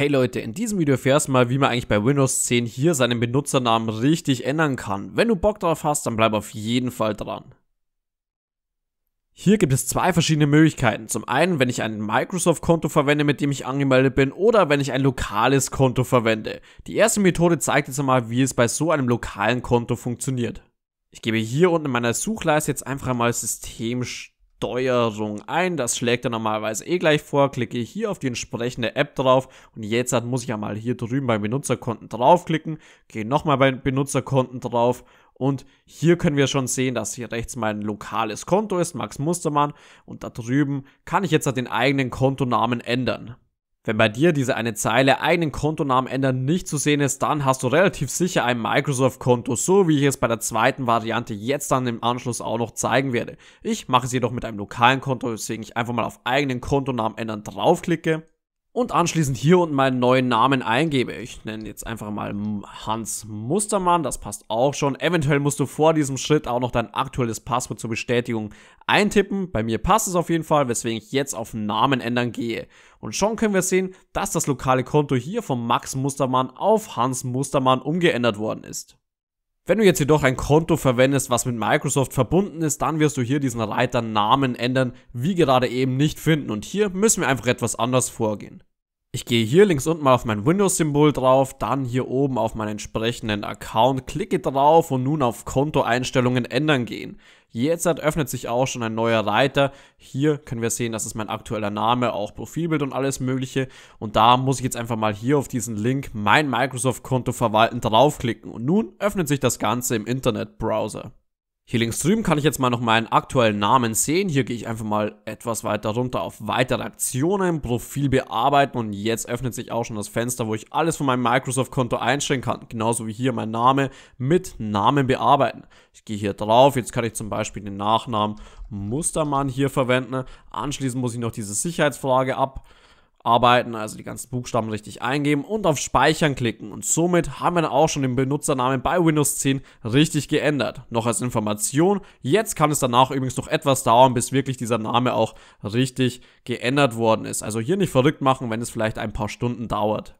Hey Leute, in diesem Video erfährst du mal, wie man eigentlich bei Windows 10 hier seinen Benutzernamen richtig ändern kann. Wenn du Bock drauf hast, dann bleib auf jeden Fall dran. Hier gibt es zwei verschiedene Möglichkeiten. Zum einen, wenn ich ein Microsoft-Konto verwende, mit dem ich angemeldet bin, oder wenn ich ein lokales Konto verwende. Die erste Methode zeigt jetzt einmal, wie es bei so einem lokalen Konto funktioniert. Ich gebe hier unten in meiner Suchleiste jetzt einfach mal System Steuerung ein. Das schlägt er normalerweise eh gleich vor. Klicke hier auf die entsprechende App drauf und jetzt muss ich ja mal hier drüben beim Benutzerkonten draufklicken. Gehe nochmal beim Benutzerkonten drauf und hier können wir schon sehen, dass hier rechts mein lokales Konto ist, Max Mustermann. Und da drüben kann ich jetzt den eigenen Kontonamen ändern. Wenn bei dir diese eine Zeile einen Kontonamen ändern nicht zu sehen ist, dann hast du relativ sicher ein Microsoft-Konto, so wie ich es bei der zweiten Variante jetzt dann im Anschluss auch noch zeigen werde. Ich mache es jedoch mit einem lokalen Konto, weswegen ich einfach mal auf eigenen Kontonamen ändern draufklicke und anschließend hier unten meinen neuen Namen eingebe. Ich nenne jetzt einfach mal Hans Mustermann, das passt auch schon. Eventuell musst du vor diesem Schritt auch noch dein aktuelles Passwort zur Bestätigung eintippen. Bei mir passt es auf jeden Fall, weswegen ich jetzt auf Namen ändern gehe. Und schon können wir sehen, dass das lokale Konto hier von Max Mustermann auf Hans Mustermann umgeändert worden ist. Wenn du jetzt jedoch ein Konto verwendest, was mit Microsoft verbunden ist, dann wirst du hier diesen Reiter Namen ändern, wie gerade eben nicht finden. Und hier müssen wir einfach etwas anders vorgehen. Ich gehe hier links unten mal auf mein Windows-Symbol drauf, dann hier oben auf meinen entsprechenden Account, klicke drauf und nun auf Kontoeinstellungen ändern gehen. Jetzt öffnet sich auch schon ein neuer Reiter. Hier können wir sehen, das ist mein aktueller Name, auch Profilbild und alles mögliche. Und da muss ich jetzt einfach mal hier auf diesen Link mein Microsoft-Konto verwalten draufklicken. Und nun öffnet sich das Ganze im Internetbrowser. Hier links drüben kann ich jetzt mal noch meinen aktuellen Namen sehen. Hier gehe ich einfach mal etwas weiter runter auf weitere Aktionen, Profil bearbeiten und jetzt öffnet sich auch schon das Fenster, wo ich alles von meinem Microsoft-Konto einstellen kann. Genauso wie hier mein Name mit Namen bearbeiten. Ich gehe hier drauf, jetzt kann ich zum Beispiel den Nachnamen Mustermann hier verwenden. Anschließend muss ich noch diese Sicherheitsfrage ab arbeiten, also die ganzen Buchstaben richtig eingeben und auf Speichern klicken. Und somit haben wir dann auch schon den Benutzernamen bei Windows 10 richtig geändert. Noch als Information, jetzt kann es danach übrigens noch etwas dauern, bis wirklich dieser Name auch richtig geändert worden ist. Also hier nicht verrückt machen, wenn es vielleicht ein paar Stunden dauert.